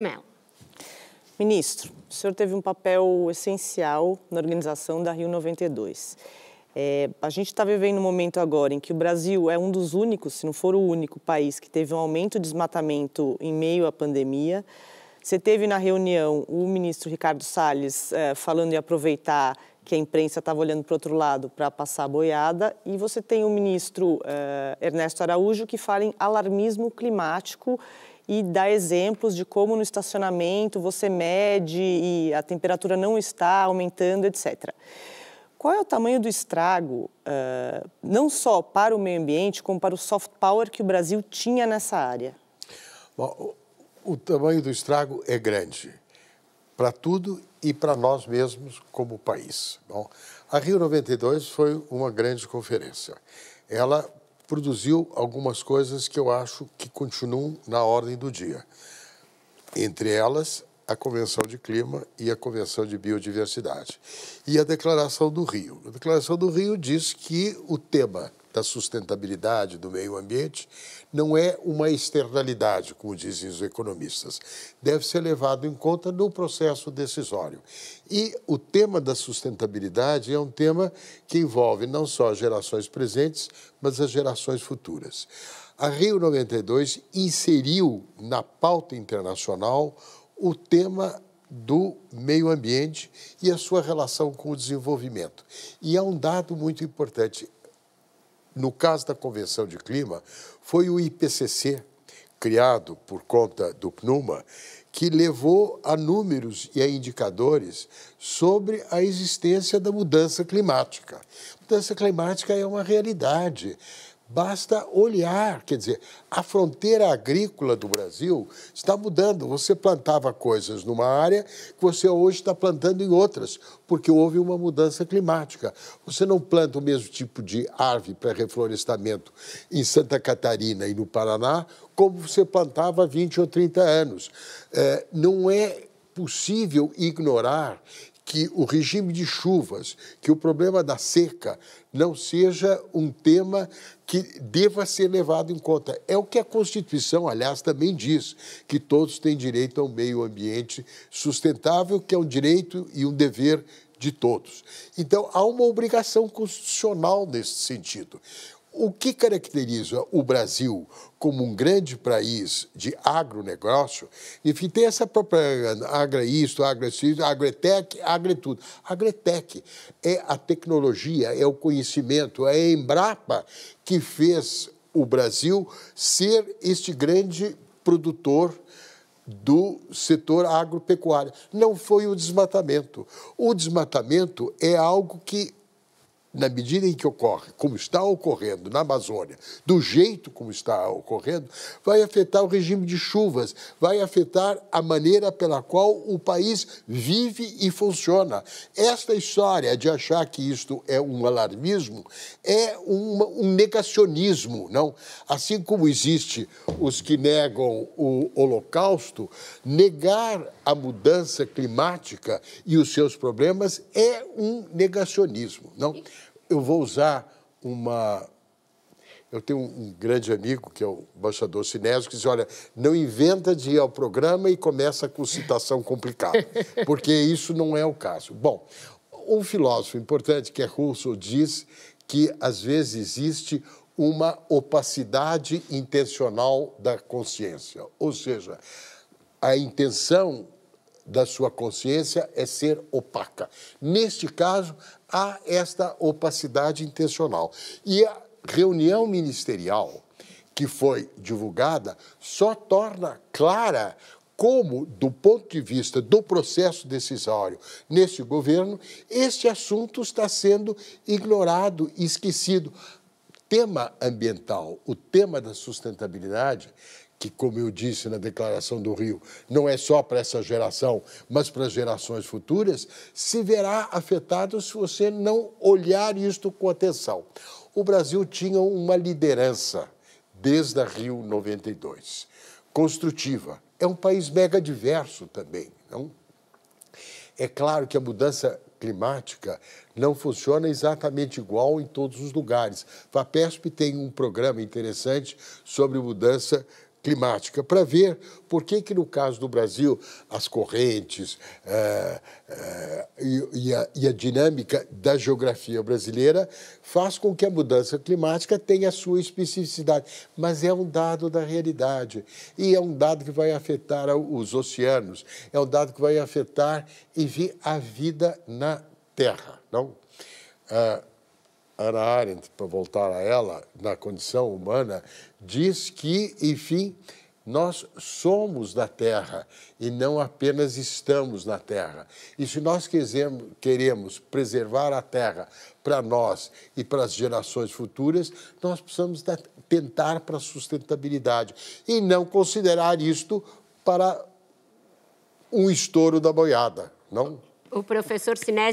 Mello. Ministro, o senhor teve um papel essencial na organização da Rio 92. É, a gente está vivendo um momento agora em que o Brasil é um dos únicos, se não for o único país que teve um aumento de desmatamento em meio à pandemia. Você teve na reunião o ministro Ricardo Salles é, falando em aproveitar que a imprensa estava olhando para o outro lado para passar a boiada, e você tem o ministro é, Ernesto Araújo que fala em alarmismo climático e dá exemplos de como no estacionamento você mede e a temperatura não está aumentando, etc. Qual é o tamanho do estrago, uh, não só para o meio ambiente, como para o soft power que o Brasil tinha nessa área? Bom, o tamanho do estrago é grande para tudo e para nós mesmos como país. Bom, a Rio 92 foi uma grande conferência. Ela produziu algumas coisas que eu acho que continuam na ordem do dia. Entre elas, a Convenção de Clima e a Convenção de Biodiversidade. E a Declaração do Rio. A Declaração do Rio diz que o tema da sustentabilidade do meio ambiente, não é uma externalidade, como dizem os economistas. Deve ser levado em conta no processo decisório. E o tema da sustentabilidade é um tema que envolve não só as gerações presentes, mas as gerações futuras. A Rio 92 inseriu na pauta internacional o tema do meio ambiente e a sua relação com o desenvolvimento. E há é um dado muito importante: no caso da Convenção de Clima, foi o IPCC, criado por conta do PNUMA, que levou a números e a indicadores sobre a existência da mudança climática. Mudança climática é uma realidade. Basta olhar, quer dizer, a fronteira agrícola do Brasil está mudando. Você plantava coisas numa área que você hoje está plantando em outras, porque houve uma mudança climática. Você não planta o mesmo tipo de árvore para reflorestamento em Santa Catarina e no Paraná como você plantava há 20 ou 30 anos. É, não é possível ignorar que o regime de chuvas, que o problema da seca não seja um tema que deva ser levado em conta. É o que a Constituição, aliás, também diz, que todos têm direito ao meio ambiente sustentável, que é um direito e um dever de todos. Então, há uma obrigação constitucional nesse sentido. O que caracteriza o Brasil como um grande país de agronegócio, enfim, tem essa propaganda, agra isto, agra isso, agretec, agre tudo. Agretec é a tecnologia, é o conhecimento, é a Embrapa que fez o Brasil ser este grande produtor do setor agropecuário. Não foi o desmatamento. O desmatamento é algo que na medida em que ocorre, como está ocorrendo na Amazônia, do jeito como está ocorrendo, vai afetar o regime de chuvas, vai afetar a maneira pela qual o país vive e funciona. Esta história de achar que isto é um alarmismo é uma, um negacionismo, não? Assim como existe os que negam o Holocausto, negar a mudança climática e os seus problemas é um negacionismo, não? eu vou usar uma. Eu tenho um grande amigo, que é o embaixador Sinésio, que diz: olha, não inventa de ir ao programa e começa com citação complicada, porque isso não é o caso. Bom, um filósofo importante, que é Russell, diz que às vezes existe uma opacidade intencional da consciência, ou seja, a intenção da sua consciência é ser opaca. Neste caso, há esta opacidade intencional. E a reunião ministerial que foi divulgada só torna clara como, do ponto de vista do processo decisório neste governo, este assunto está sendo ignorado, esquecido. Tema ambiental, o tema da sustentabilidade, que, como eu disse na Declaração do Rio, não é só para essa geração, mas para as gerações futuras, se verá afetado se você não olhar isto com atenção. O Brasil tinha uma liderança desde a Rio 92, construtiva. É um país mega diverso também, não? É claro que a mudança climática não funciona exatamente igual em todos os lugares. A FAPESP tem um programa interessante sobre mudança climática climática, para ver por que, que, no caso do Brasil, as correntes eh, eh, e, e, a, e, a, dinâmica da geografia brasileira faz com que a mudança climática tenha a sua especificidade. Mas é um dado da realidade e é um dado que vai afetar os oceanos, é um dado que vai afetar, e vir a vida na Terra, não? Uh, Ana Arendt, para voltar a ela, na condição humana, diz que, enfim, nós somos da Terra e não apenas estamos na Terra. E se nós quisermos, queremos preservar a Terra para nós e para as gerações futuras, nós precisamos tentar para a sustentabilidade e não considerar isto para um estouro da boiada, não? O professor Sinés